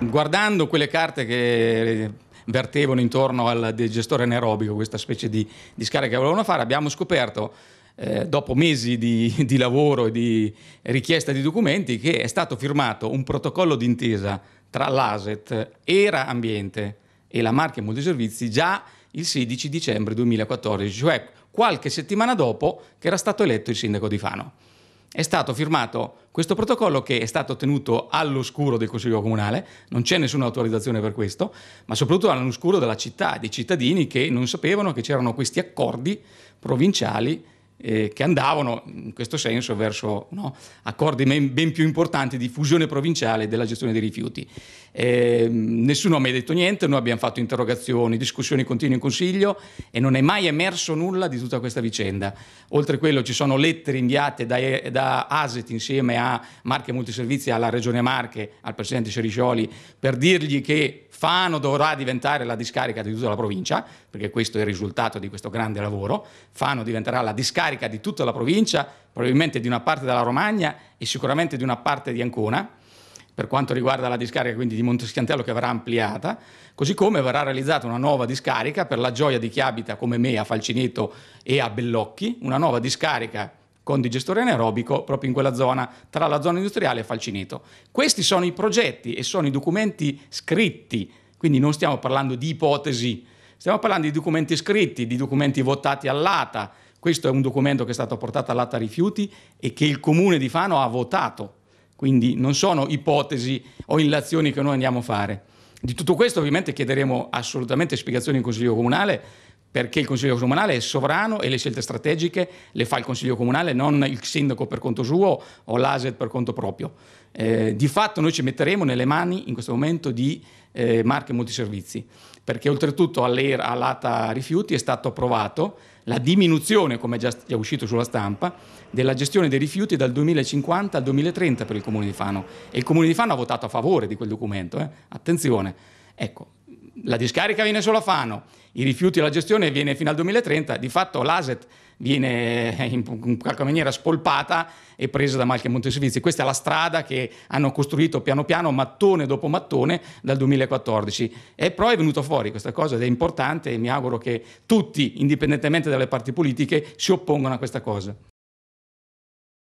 Guardando quelle carte che vertevano intorno al digestore anaerobico, questa specie di, di scala che volevano fare, abbiamo scoperto eh, dopo mesi di, di, lavoro e di richiesta di documenti, che è stato firmato un protocollo d'intesa tra l'ASET, Era Ambiente e la Marche Multiservizi già il 16 dicembre 2014, cioè qualche settimana dopo che era stato eletto il sindaco di Fano è stato firmato questo protocollo che è stato tenuto all'oscuro del Consiglio Comunale, non c'è nessuna autorizzazione per questo, ma soprattutto all'oscuro della città, dei cittadini che non sapevano che c'erano questi accordi provinciali eh, che andavano in questo senso verso no, accordi ben più importanti di fusione provinciale della gestione dei rifiuti. Eh, nessuno ha mai detto niente, noi abbiamo fatto interrogazioni, discussioni continue in consiglio e non è mai emerso nulla di tutta questa vicenda. Oltre a quello ci sono lettere inviate da, da ASET insieme a Marche Multiservizi alla Regione Marche, al Presidente Ceriscioli, per dirgli che Fano dovrà diventare la discarica di tutta la provincia, perché questo è il risultato di questo grande lavoro, Fano diventerà la discarica carica di tutta la provincia, probabilmente di una parte della Romagna e sicuramente di una parte di Ancona, per quanto riguarda la discarica quindi di Monteschiantello che verrà ampliata, così come verrà realizzata una nuova discarica per la gioia di chi abita come me a Falcineto e a Bellocchi, una nuova discarica con digestore anaerobico proprio in quella zona, tra la zona industriale e Falcineto. Questi sono i progetti e sono i documenti scritti, quindi non stiamo parlando di ipotesi, stiamo parlando di documenti scritti, di documenti votati all'ATA, questo è un documento che è stato portato all'atta rifiuti e che il comune di Fano ha votato, quindi non sono ipotesi o illazioni che noi andiamo a fare. Di tutto questo ovviamente chiederemo assolutamente spiegazioni in Consiglio Comunale perché il Consiglio Comunale è sovrano e le scelte strategiche le fa il Consiglio Comunale, non il sindaco per conto suo o l'ASET per conto proprio. Eh, di fatto noi ci metteremo nelle mani in questo momento di eh, marche multiservizi, perché oltretutto all'ATA rifiuti è stato approvato la diminuzione, come è già, già uscito sulla stampa, della gestione dei rifiuti dal 2050 al 2030 per il Comune di Fano. E il Comune di Fano ha votato a favore di quel documento, eh? attenzione. Ecco, la discarica viene solo a Fano, i rifiuti e la gestione viene fino al 2030, di fatto l'ASET viene eh, in qualche maniera spolpata e presa da Malche Monteservizi. Questa è la strada che hanno costruito piano piano, mattone dopo mattone, dal 2014. E però è venuta fuori questa cosa ed è importante e mi auguro che tutti, indipendentemente dalle parti politiche, si oppongano a questa cosa.